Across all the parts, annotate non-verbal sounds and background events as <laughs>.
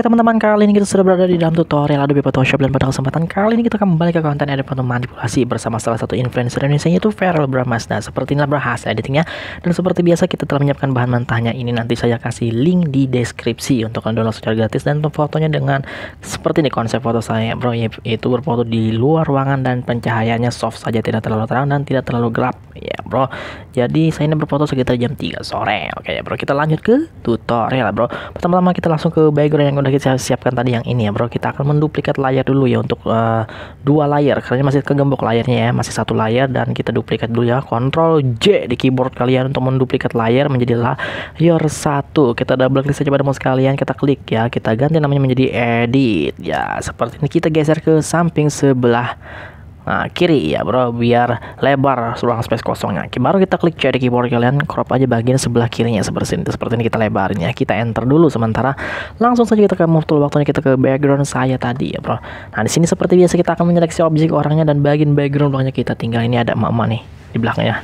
Oke teman-teman, kali ini kita sudah berada di dalam tutorial Adobe Photoshop dan pada kesempatan kali ini kita kembali ke konten edit foto manipulasi bersama salah satu influencer Indonesia yaitu Feral Bramas. Nah, seperti inilah berhasil editingnya dan seperti biasa kita telah menyiapkan bahan mentahnya ini nanti saya kasih link di deskripsi untuk kalian download secara gratis dan untuk fotonya dengan seperti ini konsep foto saya bro yaitu berfoto di luar ruangan dan pencahayaannya soft saja tidak terlalu terang dan tidak terlalu gelap ya bro. Jadi saya ini berfoto sekitar jam 3 sore. Oke ya bro, kita lanjut ke tutorial bro. Pertama-tama kita langsung ke background yang udah kita siapkan tadi yang ini ya bro kita akan menduplikat layar dulu ya untuk uh, dua layar karena masih kegembok layarnya ya masih satu layar dan kita duplikat dulu ya Ctrl J di keyboard kalian untuk menduplikat layar menjadi layar satu kita double klik saja pada mouse kalian kita klik ya kita ganti namanya menjadi edit ya seperti ini kita geser ke samping sebelah nah, kiri ya bro biar lebar ruang space kosongnya baru kita klik cari keyboard kalian crop aja bagian sebelah kirinya seperti ini seperti ini kita lebarnya kita enter dulu sementara langsung saja kita ke move tool waktunya kita ke background saya tadi ya bro nah di sini seperti biasa kita akan menyeleksi objek orangnya dan bagian background ruangnya kita tinggal ini ada emak-emak nih di belakangnya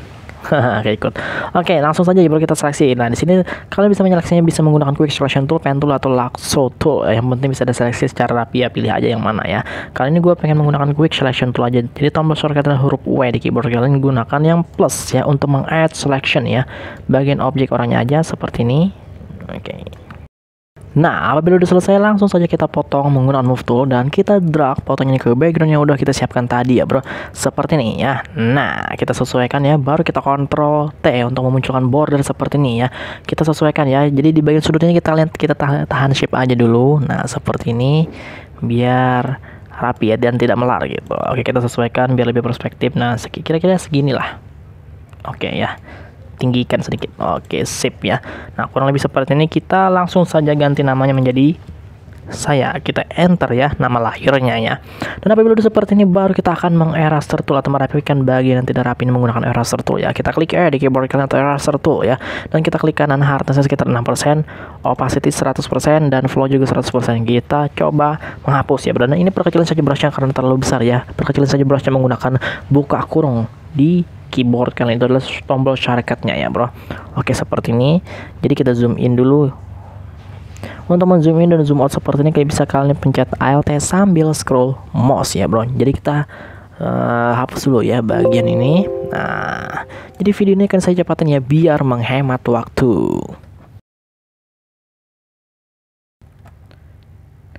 <laughs> kayak ikut. Oke, langsung saja bro kita seleksi. Nah, di sini kalian bisa menyeleksinya bisa menggunakan quick selection tool, pen tool atau Lasso tool. Eh, yang penting bisa ada seleksi secara rapi ya, pilih aja yang mana ya. Kali ini gue pengen menggunakan quick selection tool aja. Jadi tombol shortcut huruf W di keyboard kalian gunakan yang plus ya untuk meng-add selection ya. Bagian objek orangnya aja seperti ini. Oke. Okay. Nah, apabila udah selesai langsung saja kita potong menggunakan move tool dan kita drag potongnya ke background yang udah kita siapkan tadi ya bro. Seperti ini ya. Nah, kita sesuaikan ya. Baru kita kontrol T untuk memunculkan border seperti ini ya. Kita sesuaikan ya. Jadi di bagian sudutnya kita lihat kita tahan shape aja dulu. Nah, seperti ini biar rapi ya dan tidak melar gitu. Oke, kita sesuaikan biar lebih perspektif. Nah, kira-kira seginilah. Oke ya tinggikan sedikit. Oke, sip ya. Nah, kurang lebih seperti ini kita langsung saja ganti namanya menjadi saya kita enter ya nama lahirnya ya dan apabila sudah seperti ini baru kita akan mengeraster tool atau merapikan bagian yang tidak rapi menggunakan eraser tool ya kita klik R di keyboard kalian atau eraser tool ya dan kita klik kanan hardness sekitar 6% opacity 100% dan flow juga 100% kita coba menghapus ya dan ini perkecilan saja brushnya karena terlalu besar ya perkecilan saja brushnya menggunakan buka kurung di keyboard kalian itu adalah tombol shortcutnya ya bro oke seperti ini jadi kita zoom in dulu untuk zoom in dan zoom out seperti ini kayak bisa kalian pencet alt sambil scroll mouse ya bro jadi kita uh, hapus dulu ya bagian ini nah jadi video ini akan saya cepatin ya biar menghemat waktu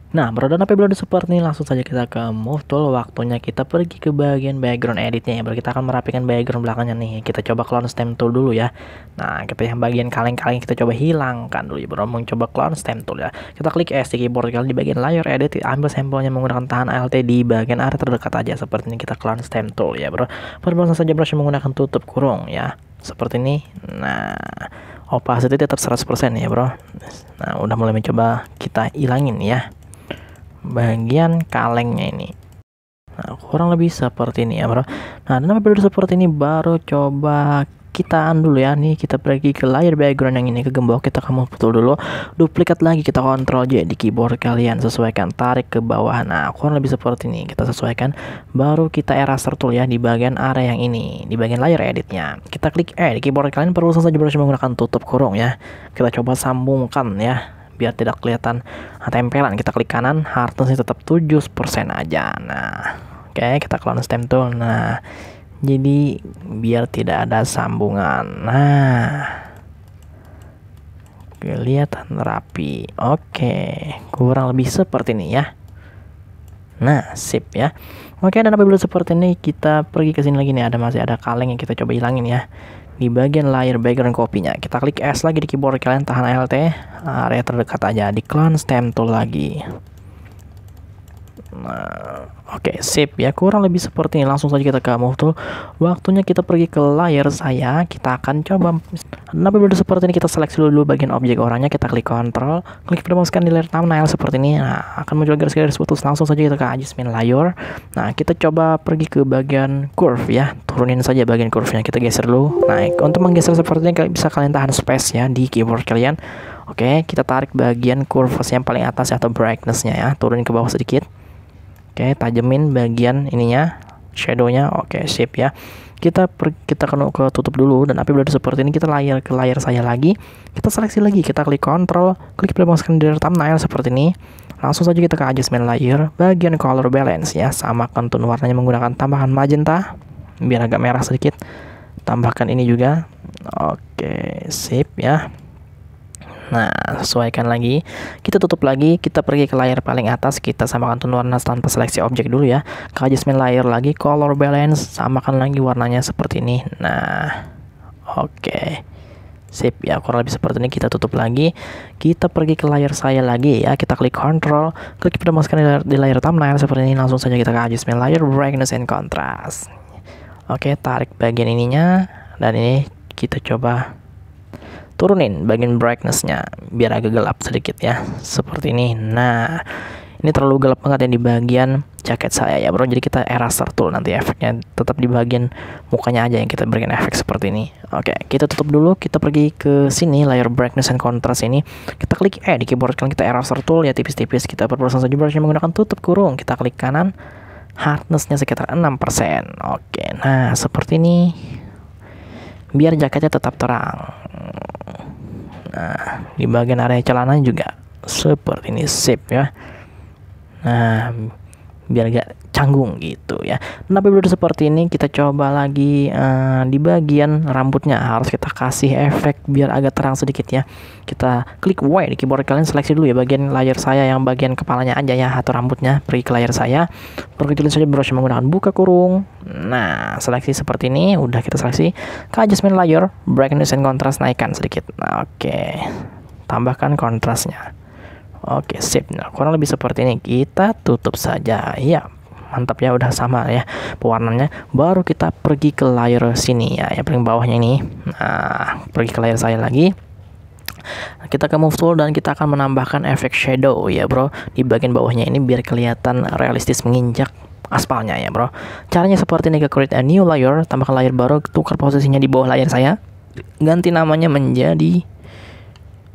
Nah, bro, dan apa belum disupport nih, langsung saja kita ke move tool. Waktunya kita pergi ke bagian background editnya ya, bro. kita akan merapikan background belakangnya nih. Kita coba clone stem tool dulu ya. Nah, kita yang bagian kaleng-kaleng kita coba hilangkan dulu ya, Mau mencoba clone stem tool ya. Kita klik S di keyboard kalian di bagian layer edit, ambil sampelnya menggunakan tahan Alt di bagian area terdekat aja. Seperti ini kita clone stem tool ya, bro. Perbualan saja brush menggunakan tutup kurung ya. Seperti ini. Nah, opacity tetap 100% ya, bro. Nah, udah mulai mencoba kita hilangin ya bagian kalengnya ini nah kurang lebih seperti ini ya bro nah dengan periode seperti ini baru coba kita dulu ya nih kita pergi ke layar background yang ini ke gembok kita kamu putul dulu duplikat lagi kita kontrol J di keyboard kalian sesuaikan tarik ke bawah nah kurang lebih seperti ini kita sesuaikan baru kita eraser tool ya di bagian area yang ini di bagian layar editnya kita klik E di keyboard kalian perlu saja berhasil menggunakan tutup kurung ya kita coba sambungkan ya biar tidak kelihatan tempelan kita klik kanan hardness tetap 7% aja nah oke okay, kita clone stem tool nah jadi biar tidak ada sambungan nah kelihatan rapi oke okay, kurang lebih seperti ini ya nah sip ya oke okay, dan apabila seperti ini kita pergi ke sini lagi nih ada masih ada kaleng yang kita coba hilangin ya di bagian layar background kopinya. Kita klik S lagi di keyboard kalian, tahan ALT, area terdekat aja, di clone stem tool lagi. Nah, oke, okay, sip ya. Kurang lebih seperti ini. Langsung saja kita ke move tool. Waktunya kita pergi ke layar saya. Kita akan coba Nah, berbeda seperti ini kita seleksi dulu, bagian objek orangnya, kita klik control klik pada masukkan di layar thumbnail seperti ini. Nah, akan muncul garis-garis putus. Langsung saja kita ke adjustment layer. Nah, kita coba pergi ke bagian curve ya. Turunin saja bagian curve-nya. Kita geser dulu. Naik. Untuk menggeser seperti ini kalian bisa kalian tahan space ya di keyboard kalian. Oke, okay, kita tarik bagian curve yang paling atas ya, atau brightness-nya ya, Turunin ke bawah sedikit. Oke, tajemin bagian ininya, shadownya. Oke, sip ya. Kita per, kita kena ke tutup dulu dan api berada seperti ini kita layar ke layar saya lagi. Kita seleksi lagi, kita klik control, klik pilih masukkan dari thumbnail seperti ini. Langsung saja kita ke adjustment layer, bagian color balance ya, samakan tone warnanya menggunakan tambahan magenta biar agak merah sedikit. Tambahkan ini juga. Oke, sip ya. Nah, sesuaikan lagi. Kita tutup lagi, kita pergi ke layar paling atas, kita samakan tone warna tanpa seleksi objek dulu ya. Ke adjustment layer lagi, color balance, samakan lagi warnanya seperti ini. Nah, oke. Okay. Sip ya kurang lebih seperti ini kita tutup lagi Kita pergi ke layar saya lagi ya Kita klik control Klik pada masukkan di layar, di layar thumbnail Seperti ini langsung saja kita ke adjustment layer Brightness and contrast Oke tarik bagian ininya Dan ini kita coba turunin bagian brightnessnya biar agak gelap sedikit ya seperti ini nah ini terlalu gelap banget yang di bagian jaket saya ya bro jadi kita eraser tool nanti efeknya tetap di bagian mukanya aja yang kita berikan efek seperti ini oke kita tutup dulu kita pergi ke sini layer brightness and contrast ini kita klik E di keyboard kan kita eraser tool ya tipis-tipis kita berproses saja brushnya menggunakan tutup kurung kita klik kanan hardnessnya sekitar 6% oke nah seperti ini biar jaketnya tetap terang nah di bagian area celana juga seperti ini sip ya nah biar gak canggung gitu ya. Nah, episode seperti ini kita coba lagi uh, di bagian rambutnya harus kita kasih efek biar agak terang sedikit ya. Kita klik Y di keyboard kalian seleksi dulu ya bagian layar saya yang bagian kepalanya aja ya atau rambutnya pergi ke layar saya. Perkecilin saja brush menggunakan buka kurung. Nah, seleksi seperti ini udah kita seleksi ke adjustment layer, brightness and contrast naikkan sedikit. Nah, oke. Okay. Tambahkan kontrasnya. Oke, sip. Nah, kurang lebih seperti ini. Kita tutup saja. Ya, mantap ya udah sama ya pewarnanya baru kita pergi ke layar sini ya yang paling bawahnya ini nah pergi ke layar saya lagi kita ke move tool dan kita akan menambahkan efek shadow ya bro di bagian bawahnya ini biar kelihatan realistis menginjak aspalnya ya bro caranya seperti ini ke create a new layer tambahkan layer baru tukar posisinya di bawah layer saya ganti namanya menjadi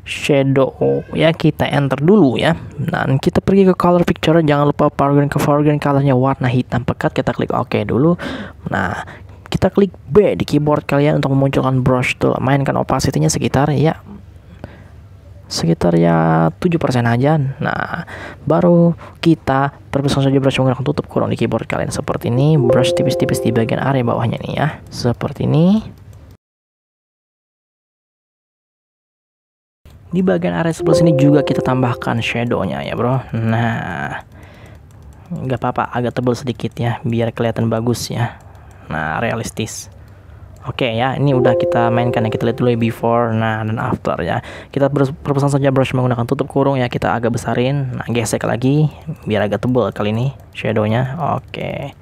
shadow ya kita enter dulu ya dan nah, kita pergi ke color picture jangan lupa foreground ke foreground Kalahnya warna hitam pekat kita klik oke OK dulu nah kita klik B di keyboard kalian untuk memunculkan brush tool mainkan opacity-nya sekitar ya sekitar ya 7% aja nah baru kita terpisah saja brush menggunakan tutup kurung di keyboard kalian seperti ini brush tipis-tipis di bagian area bawahnya nih ya seperti ini Di bagian area sebelah sini juga kita tambahkan shadownya ya bro. Nah, nggak apa-apa agak tebal sedikit ya biar kelihatan bagus ya. Nah, realistis. Oke okay, ya, ini udah kita mainkan ya. Kita lihat dulu ya before, nah dan after ya. Kita berpesan saja brush menggunakan tutup kurung ya. Kita agak besarin, nah gesek lagi biar agak tebal kali ini shadownya. Oke.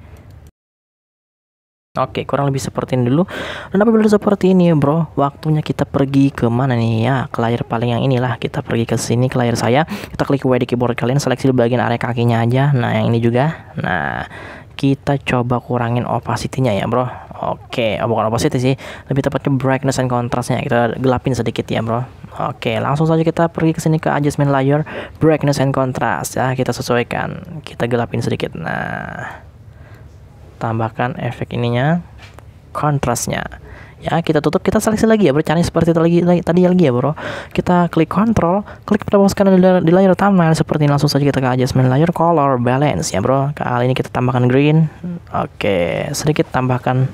Oke, kurang lebih seperti ini dulu. Dan apabila seperti ini, ya bro, waktunya kita pergi ke mana nih ya? Ke layar paling yang inilah, kita pergi ke sini ke layar saya. Kita klik W di keyboard kalian, seleksi di bagian area kakinya aja. Nah, yang ini juga. Nah, kita coba kurangin opacity-nya ya, bro. Oke, oh, bukan opacity sih, lebih tepatnya brightness and contrast-nya. kita gelapin sedikit ya, bro. Oke, langsung saja kita pergi ke sini ke adjustment layer, brightness and contrast ya, kita sesuaikan, kita gelapin sedikit. Nah tambahkan efek ininya kontrasnya ya kita tutup kita seleksi lagi ya bercari seperti tadi lagi tadi lagi ya bro kita klik kontrol klik pada kanan di layar, di layar thumbnail seperti ini langsung saja kita ke adjustment layer color balance ya bro kali ini kita tambahkan green oke sedikit tambahkan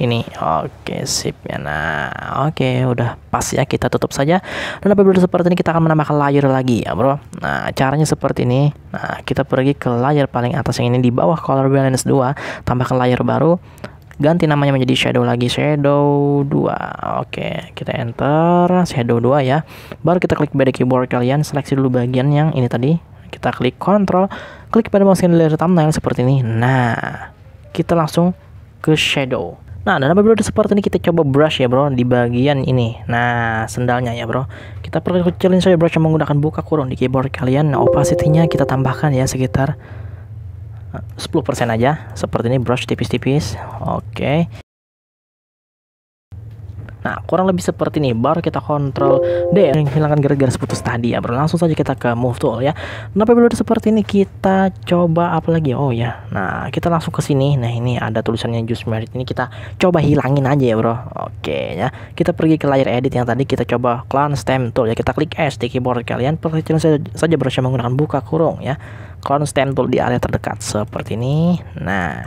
ini oke sip ya nah oke udah pas ya kita tutup saja dan apabila seperti ini kita akan menambahkan layer lagi ya bro nah caranya seperti ini nah kita pergi ke layer paling atas yang ini di bawah color balance 2 tambahkan layer baru ganti namanya menjadi shadow lagi shadow 2 oke kita enter shadow 2 ya baru kita klik pada keyboard kalian seleksi dulu bagian yang ini tadi kita klik control klik pada bagian layer thumbnail seperti ini nah kita langsung ke shadow Nah, dan apabila udah seperti ini kita coba brush ya, Bro, di bagian ini. Nah, sendalnya ya, Bro. Kita perlu kecilin saja brush yang menggunakan buka kurung di keyboard kalian. Nah, opacity-nya kita tambahkan ya sekitar 10% eh, aja. Seperti ini brush tipis-tipis. Oke. Okay. Nah, kurang lebih seperti ini. Baru kita kontrol D yang hilangkan garis-garis seputus tadi ya. Bro, langsung saja kita ke move tool ya. Nah, udah seperti ini kita coba apa lagi? Oh ya. Nah, kita langsung ke sini. Nah, ini ada tulisannya just merit ini kita coba hilangin aja ya, Bro. Oke ya. Kita pergi ke layar edit yang tadi kita coba clan stem tool ya. Kita klik S di keyboard kalian. Perhatikan saja Saya menggunakan buka kurung ya. Clan stem tool di area terdekat seperti ini. Nah,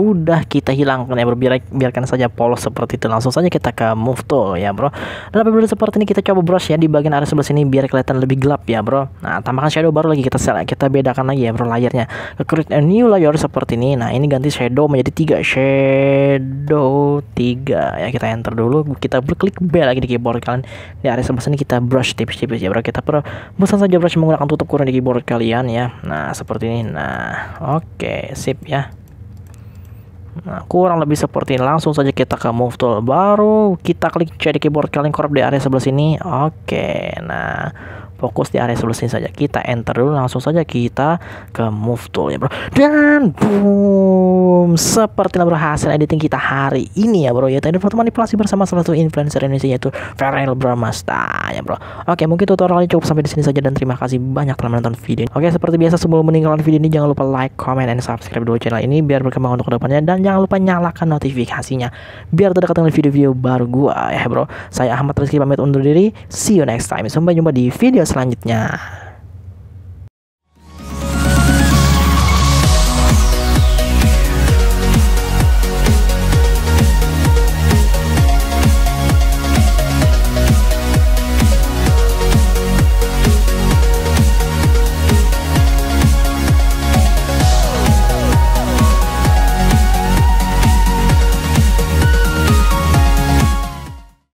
udah kita hilangkan ya bro biar, biarkan saja polos seperti itu langsung saja kita ke move tool ya bro dan apabila seperti ini kita coba brush ya di bagian area sebelah sini biar kelihatan lebih gelap ya bro nah tambahkan shadow baru lagi kita sel kita bedakan lagi ya bro layarnya ke create a new layer seperti ini nah ini ganti shadow menjadi tiga shadow tiga ya kita enter dulu kita klik B lagi di keyboard kalian di area sebelah sini kita brush tipis-tipis ya bro kita perlu bosan saja brush menggunakan tutup kurang di keyboard kalian ya nah seperti ini nah oke okay, sip ya Nah, kurang lebih seperti ini. Langsung saja kita ke move tool baru. Kita klik cari keyboard kalian korup di area sebelah sini. Oke, nah fokus di area solusi saja kita enter dulu langsung saja kita ke move tool ya bro dan boom seperti berhasil editing kita hari ini ya bro ya tadi foto manipulasi bersama salah satu influencer Indonesia yaitu Ferel Bramasta ya bro oke mungkin tutorialnya cukup sampai di sini saja dan terima kasih banyak telah menonton video ini oke seperti biasa sebelum meninggalkan video ini jangan lupa like comment and subscribe dulu channel ini biar berkembang untuk kedepannya dan jangan lupa nyalakan notifikasinya biar tidak ketinggalan video-video baru gua ya bro saya Ahmad Rizky pamit undur diri see you next time sampai jumpa di video selanjutnya.